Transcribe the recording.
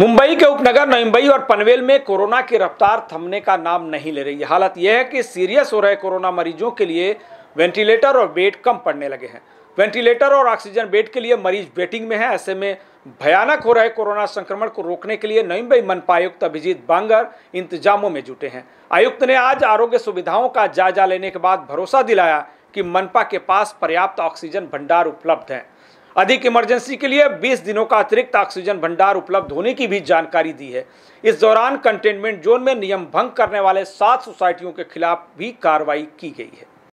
मुंबई के उपनगर नवम्बई और पनवेल में कोरोना की रफ्तार थमने का नाम नहीं ले रही है हालत यह है कि सीरियस हो रहे कोरोना मरीजों के लिए वेंटिलेटर और बेड कम पड़ने लगे हैं वेंटिलेटर और ऑक्सीजन बेड के लिए मरीज वेटिंग में है ऐसे में भयानक हो रहे कोरोना संक्रमण को रोकने के लिए नईम्बई मनपा आयुक्त अभिजीत बांगर इंतजामों में जुटे हैं आयुक्त ने आज आरोग्य सुविधाओं का जायजा लेने के बाद भरोसा दिलाया कि मनपा के पास पर्याप्त ऑक्सीजन भंडार उपलब्ध है अधिक इमरजेंसी के लिए 20 दिनों का अतिरिक्त ऑक्सीजन भंडार उपलब्ध होने की भी जानकारी दी है इस दौरान कंटेनमेंट जोन में नियम भंग करने वाले सात सोसाइटियों के खिलाफ भी कार्रवाई की गई है